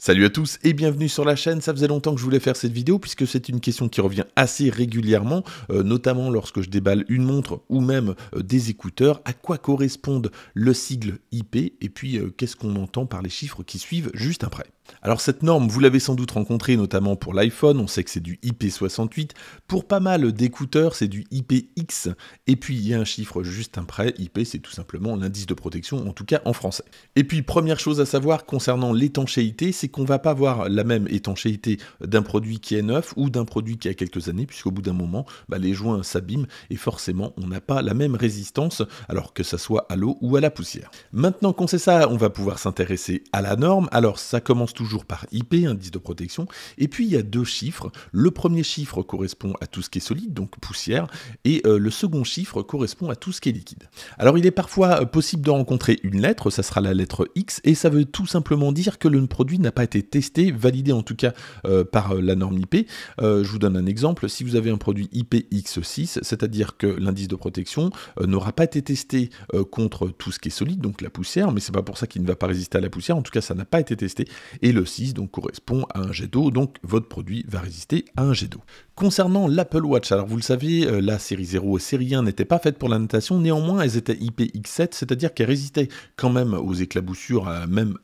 Salut à tous et bienvenue sur la chaîne, ça faisait longtemps que je voulais faire cette vidéo puisque c'est une question qui revient assez régulièrement, euh, notamment lorsque je déballe une montre ou même euh, des écouteurs, à quoi correspondent le sigle IP et puis euh, qu'est-ce qu'on entend par les chiffres qui suivent juste après. Alors cette norme, vous l'avez sans doute rencontrée notamment pour l'iPhone, on sait que c'est du IP68, pour pas mal d'écouteurs c'est du IPX, et puis il y a un chiffre juste après, IP c'est tout simplement l'indice de protection, en tout cas en français. Et puis première chose à savoir concernant l'étanchéité, c'est qu'on va pas avoir la même étanchéité d'un produit qui est neuf ou d'un produit qui a quelques années, puisqu'au bout d'un moment, bah, les joints s'abîment et forcément on n'a pas la même résistance, alors que ça soit à l'eau ou à la poussière. Maintenant qu'on sait ça, on va pouvoir s'intéresser à la norme, alors ça commence toujours par IP, indice de protection. Et puis il y a deux chiffres. Le premier chiffre correspond à tout ce qui est solide, donc poussière, et euh, le second chiffre correspond à tout ce qui est liquide. Alors il est parfois euh, possible de rencontrer une lettre, ça sera la lettre X, et ça veut tout simplement dire que le produit n'a pas été testé, validé en tout cas euh, par la norme IP. je vous donne un exemple, si vous avez un produit IPX6, c'est-à-dire que l'indice de protection n'aura pas été testé contre tout ce qui est solide, donc la poussière, mais c'est pas pour ça qu'il ne va pas résister à la poussière, en tout cas ça n'a pas été testé, et le 6 donc correspond à un jet d'eau, donc votre produit va résister à un jet d'eau. Concernant l'Apple Watch, alors vous le savez, euh, la série 0 et série 1 n'étaient pas faites pour la natation, néanmoins elles étaient IPX7, c'est-à-dire qu'elles résistaient quand même aux éclaboussures, même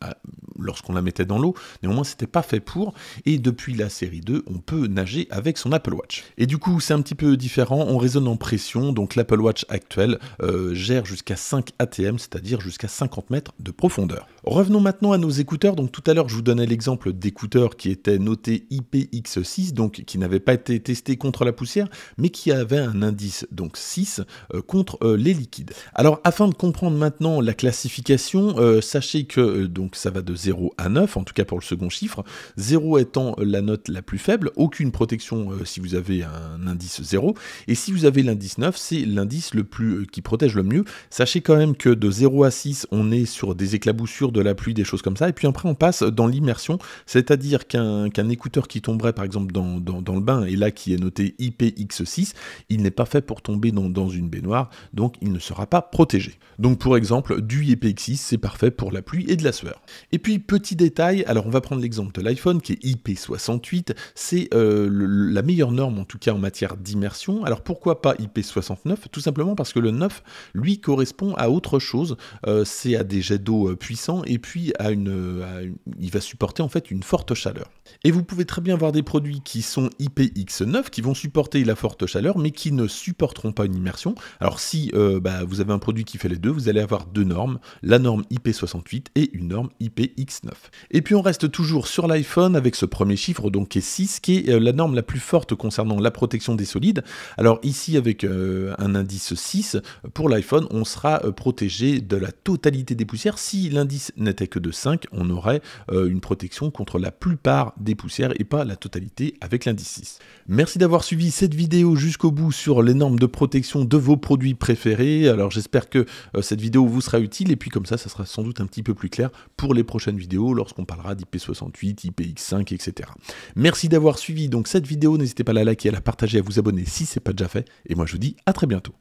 lorsqu'on la mettait dans l'eau, néanmoins ce c'était pas fait pour, et depuis la série 2, on peut nager avec son Apple Watch. Et du coup, c'est un petit peu différent, on résonne en pression, donc l'Apple Watch actuelle euh, gère jusqu'à 5 ATM, c'est-à-dire jusqu'à 50 mètres de profondeur. Revenons maintenant à nos écouteurs, donc tout à l'heure je vous donnais l'exemple d'écouteurs qui étaient notés IPX6, donc qui n'avaient pas été testé contre la poussière, mais qui avait un indice, donc 6, euh, contre euh, les liquides. Alors, afin de comprendre maintenant la classification, euh, sachez que donc ça va de 0 à 9, en tout cas pour le second chiffre, 0 étant la note la plus faible, aucune protection si vous avez un indice 0, et si vous avez l'indice 9, c'est l'indice le plus qui protège le mieux. Sachez quand même que de 0 à 6, on est sur des éclaboussures, de la pluie, des choses comme ça, et puis après on passe dans l'immersion, c'est-à-dire qu'un écouteur qui tomberait par exemple dans le bain et là qui est noté IPX6, il n'est pas fait pour tomber dans, une baignoire, donc il ne sera pas protégé. Donc pour exemple, du IPX6, c'est parfait pour la pluie et de la sueur. Et puis petit détail, alors on va prendre l'exemple de l'iPhone qui est IP68, c'est euh, la meilleure norme en tout cas en matière d'immersion. Alors pourquoi pas IP69 Tout simplement parce que le 9, lui, correspond à autre chose, euh, c'est à des jets d'eau euh, puissants et puis à une, il va supporter en fait une forte chaleur. Et vous pouvez très bien voir des produits qui sont IPX qui vont supporter la forte chaleur, mais qui ne supporteront pas une immersion. Alors si euh, bah, vous avez un produit qui fait les deux, vous allez avoir deux normes, la norme IP68 et une norme IPX9. Et puis on reste toujours sur l'iPhone avec ce premier chiffre, donc qui est 6, qui est euh, la norme la plus forte concernant la protection des solides. Alors ici avec euh, un indice 6, pour l'iPhone, on sera protégé de la totalité des poussières. Si l'indice n'était que de 5, on aurait une protection contre la plupart des poussières et pas la totalité avec l'indice 6. Merci d'avoir suivi cette vidéo jusqu'au bout sur les normes de protection de vos produits préférés. Alors j'espère que euh, cette vidéo vous sera utile et puis comme ça, ça sera sans doute un petit peu plus clair pour les prochaines vidéos lorsqu'on parlera d'IP68, IPX5, etc. Merci d'avoir suivi donc cette vidéo. N'hésitez pas à la liker, à la partager, à vous abonner si ce n'est pas déjà fait. Et moi je vous dis à très bientôt.